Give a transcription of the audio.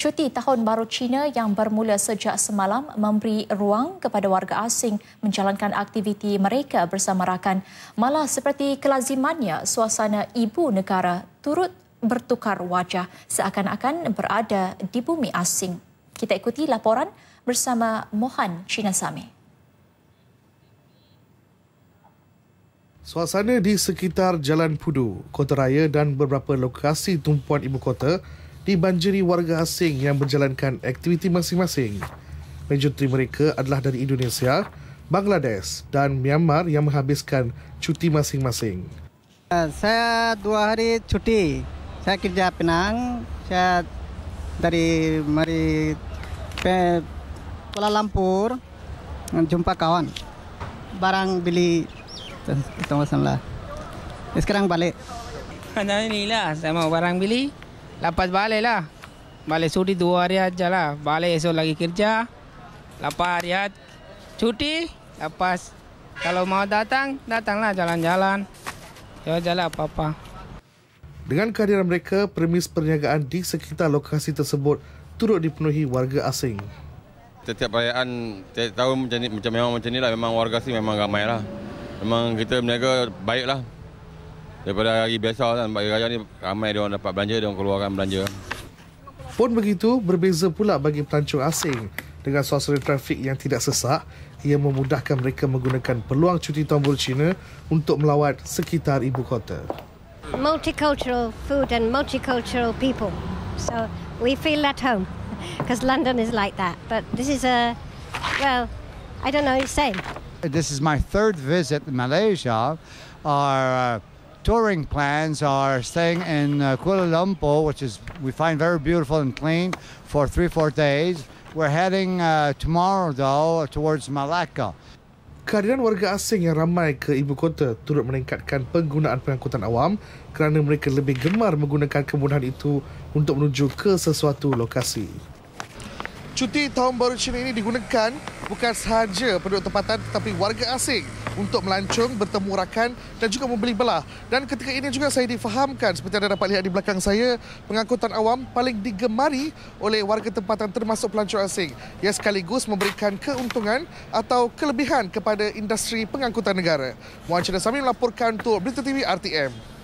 Cuti Tahun Baru Cina yang bermula sejak semalam memberi ruang kepada warga asing menjalankan aktiviti mereka bersama rakan. Malah seperti kelazimannya, suasana ibu negara turut bertukar wajah seakan-akan berada di bumi asing. Kita ikuti laporan bersama Mohan Cina Sami. Suasana di sekitar Jalan Pudu, Kota Raya dan beberapa lokasi tumpuan ibu kota dibanjiri warga asing yang menjalankan aktiviti masing-masing. Menjuntri mereka adalah dari Indonesia, Bangladesh dan Myanmar yang menghabiskan cuti masing-masing. Eh, saya dua hari cuti. Saya kerja Penang. Saya dari mari Kuala Lumpur eh, jumpa kawan. Barang beli tengah sana lah. Eh, sekarang balik. Anak ini lah, saya mau barang beli. Lepas balik lah. Balik sudi dua hari aja lah. Balik esok lagi kerja. Lepas hari cuti. Lepas kalau mau datang, datanglah jalan-jalan. Jalan-jalan apa-apa. Dengan kehadiran mereka, premis perniagaan di sekitar lokasi tersebut turut dipenuhi warga asing. Setiap perayaan, setiap tahun macam, ni, macam memang macam inilah. Memang warga sini memang ramai lah. Memang kita berniaga baiklah. lah daripada hari biasa kan hari raya ni ramai dia orang dapat belanja dia orang keluarkan belanja pun begitu berbeza pula bagi pelancong asing dengan suasana trafik yang tidak sesak ia memudahkan mereka menggunakan peluang cuti tombol Cina untuk melawat sekitar ibu kota multicultural food and multicultural people so we feel at home because London is like that but this is a well I don't know what you're saying this is my third visit to Malaysia our uh, touring plans are staying in uh, Kuala Lumpur, which is we find very beautiful and clean, for three four days. We're heading uh, tomorrow though towards Malacca. Kehadiran warga asing yang ramai ke ibu kota turut meningkatkan penggunaan pengangkutan awam kerana mereka lebih gemar menggunakan kemudahan itu untuk menuju ke sesuatu lokasi. Cuti tahun baru Cina ini digunakan bukan sahaja penduduk tempatan tetapi warga asing untuk melancung bertemu rakan dan juga membeli belah. Dan ketika ini juga saya difahamkan seperti anda dapat lihat di belakang saya, pengangkutan awam paling digemari oleh warga tempatan termasuk pelancong asing. Ia sekaligus memberikan keuntungan atau kelebihan kepada industri pengangkutan negara. Muhammad Chandra Sami melaporkan untuk Berita TV RTM.